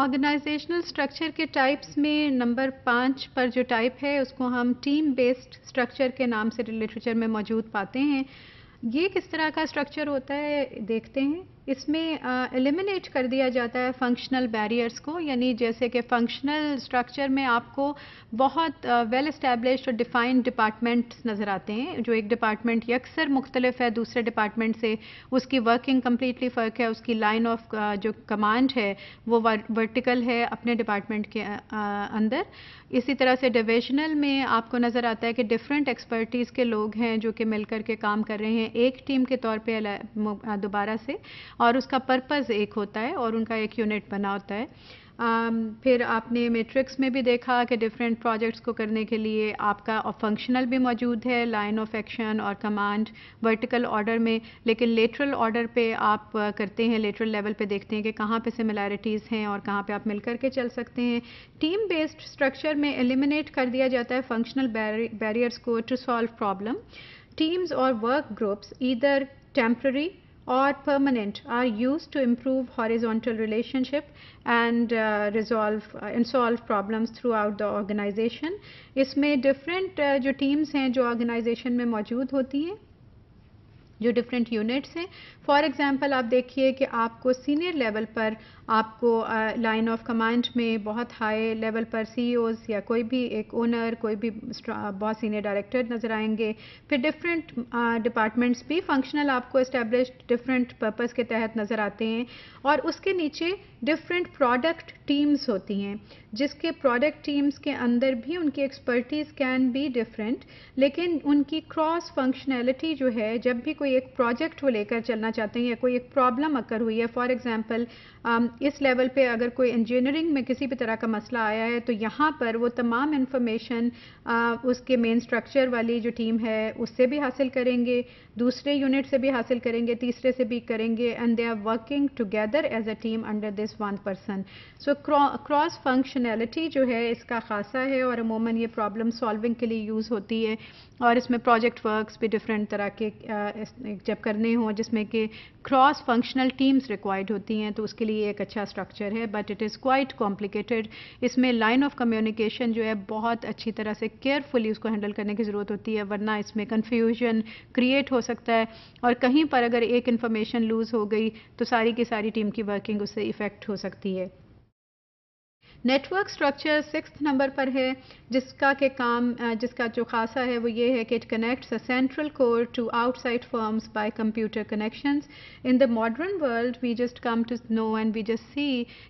Organisational structure के types में number पाँच पर जो टाइप है उसको हम टीम बेस्ड स्ट्रक्चर के नाम से लिटरेचर में मौजूद पाते हैं ये किस तरह का स्ट्रक्चर होता है देखते हैं इसमें एलिमिनेट कर दिया जाता है फंक्शनल बैरियर्स को यानी जैसे कि फंक्शनल स्ट्रक्चर में आपको बहुत वेल इस्टेब्लिश और डिफाइंड डिपार्टमेंट्स नज़र आते हैं जो एक डिपार्टमेंट अक्सर मुख्तलिफ है दूसरे डिपार्टमेंट से उसकी वर्किंग कम्प्लीटली फ़र्क है उसकी लाइन ऑफ जो कमांड है वो वर्टिकल है अपने डिपार्टमेंट के अंदर इसी तरह से डिविजनल में आपको नज़र आता है कि डिफरेंट एक्सपर्टीज़ के लोग हैं जो कि मिलकर के काम कर रहे हैं एक टीम के तौर पर दोबारा से और उसका पर्पज़ एक होता है और उनका एक यूनिट बना होता है um, फिर आपने मैट्रिक्स में भी देखा कि डिफरेंट प्रोजेक्ट्स को करने के लिए आपका फंक्शनल भी मौजूद है लाइन ऑफ एक्शन और कमांड वर्टिकल ऑर्डर में लेकिन लेटरल ऑर्डर पे आप uh, करते हैं लेटरल लेवल पे देखते हैं कि कहाँ पे सिमिलैरिटीज़ हैं और कहाँ पे आप मिल के चल सकते हैं टीम बेस्ड स्ट्रक्चर में एलिमिनेट कर दिया जाता है फंक्शनल बैरियर्स को टू सॉल्व प्रॉब्लम टीम्स और वर्क ग्रुप्स इधर temporary or permanent are used to improve horizontal relationship and uh, resolve uh, and solve problems throughout the organization isme different uh, jo teams hain jo organization mein maujood hoti hain जो different units हैं for example आप देखिए कि आपको senior level पर आपको line of command में बहुत हाई लेवल पर सीईओज e या कोई भी एक ओनर कोई भी बहुत सीनियर डायरेक्टर नज़र आएंगे फिर डिफरेंट डिपार्टमेंट्स भी फंक्शनल आपको इस्टेब्लिश डिफरेंट पर्पज़ के तहत नज़र आते हैं और उसके नीचे डिफरेंट प्रोडक्ट टीम्स होती हैं जिसके प्रोडक्ट टीम्स के अंदर भी उनकी एक्सपर्टीज़ कैन बी डिफरेंट लेकिन उनकी क्रॉस फंक्शनैलिटी जो है जब भी कोई एक प्रोजेक्ट वो लेकर चलना चाहते हैं या कोई एक प्रॉब्लम अकर हुई है फॉर एग्जांपल इस लेवल पे अगर कोई इंजीनियरिंग में किसी भी तरह का मसला आया है तो यहाँ पर वो तमाम इन्फॉर्मेशन उसके मेन स्ट्रक्चर वाली जो टीम है उससे भी हासिल करेंगे दूसरे यूनिट से भी हासिल करेंगे तीसरे से भी करेंगे and they are working together as a team under this one person so cross functionality जो है इसका खासा है और अमूमन ये प्रॉब्लम सॉल्विंग के लिए यूज़ होती है और इसमें प्रोजेक्ट वर्क्स भी डिफरेंट तरह के जब करने हों जिसमें कि क्रॉस फंक्शनल टीम्स रिक्वायर्ड होती हैं तो उसके लिए एक अच्छा स्ट्रक्चर है but it is quite complicated इसमें लाइन ऑफ कम्युनिकेशन जो है बहुत अच्छी तरह से केयरफुली उसको हैंडल करने की ज़रूरत होती है वरना इसमें कन्फ्यूजन क्रिएट हो सकता है और कहीं पर अगर एक इन्फॉर्मेशन लूज़ हो गई तो सारी की सारी टीम की वर्किंग उससे इफ़ेक्ट हो सकती है नेटवर्क स्ट्रक्चर सिक्स नंबर पर है जिसका के काम जिसका जो खासा है वो ये है कि it connects a central core to outside firms by computer connections in the modern world we just come to know and we just see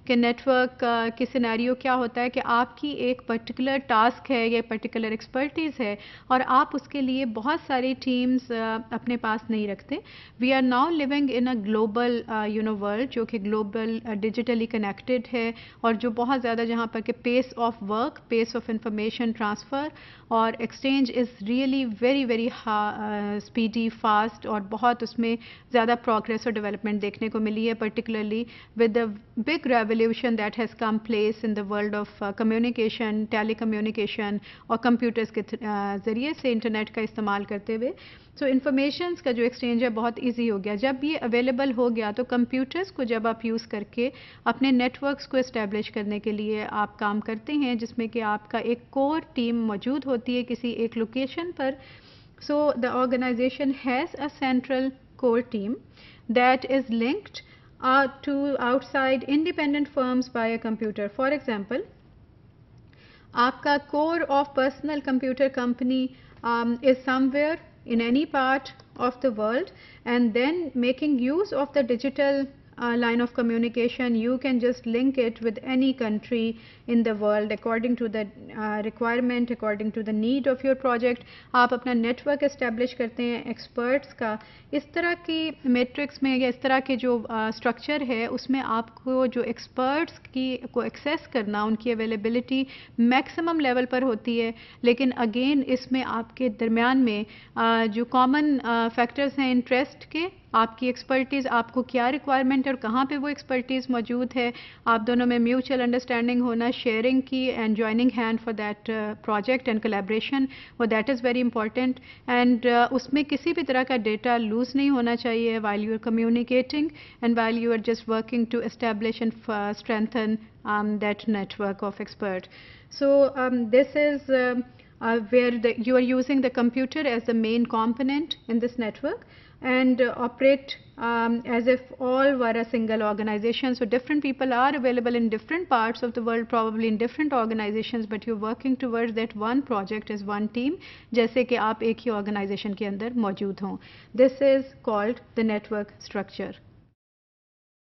कि नेटवर्क के सिनेरियो क्या होता है कि आपकी एक पर्टिकुलर टास्क है या पर्टिकुलर एक्सपर्टीज़ है और आप उसके लिए बहुत सारी टीम्स अपने पास नहीं रखते we are now living in a global you know world जो कि ग्लोबल डिजिटली कनेक्टेड है और जो बहुत ज़्यादा जहाँ पर कि pace of work pace of information transfer और exchange is really very very speedy fast और बहुत उसमें ज़्यादा प्रोग्रेस और डेवलपमेंट देखने को मिली है particularly with the big revolution that has come place in the world of communication tele communication और कंप्यूटर्स के uh, ज़रिए से इंटरनेट का इस्तेमाल करते हुए सो so, का जो एक्सचेंज है बहुत ईजी हो गया जब ये अवेलेबल हो गया तो कंप्यूटर्स को जब आप यूज़ करके अपने नेटवर्क्स को इस्टेब्लिश करने के लिए लिए आप काम करते हैं जिसमें कि आपका एक कोर टीम मौजूद होती है किसी एक लोकेशन पर so the organization has a central core team that is linked to outside independent firms by a computer for example आपका core of personal computer company is somewhere in any part of the world and then making use of the digital uh, line of communication you can just link it with any country in the world according to the uh, requirement according to the need of your project aap apna network establish karte hain experts ka is tarah ki matrix mein ya is tarah ke jo uh, structure hai usme aapko jo experts ki ko access karna unki availability maximum level par hoti hai lekin again isme aapke darmiyan mein uh, jo common uh, factors hain interest ke आपकी expertise आपको क्या requirement है और कहाँ पे वो expertise मौजूद है आप दोनों में म्यूचुअल अंडरस्टैंडिंग होना शेयरिंग की and joining hand for that project and collaboration वो that is very important and उसमें किसी भी तरह का डेटा लूज़ नहीं होना चाहिए while you are communicating and while you are just working to establish and strengthen that network of expert so this is uh, where the, you are using the computer as the main component in this network and uh, operate um, as if all were a single organization. So different people are available in different parts of the world, probably in different organizations, but you're working towards that one project as one team, जैसे कि आप एक ही organization के अंदर मौजूद हों. This is called the network structure.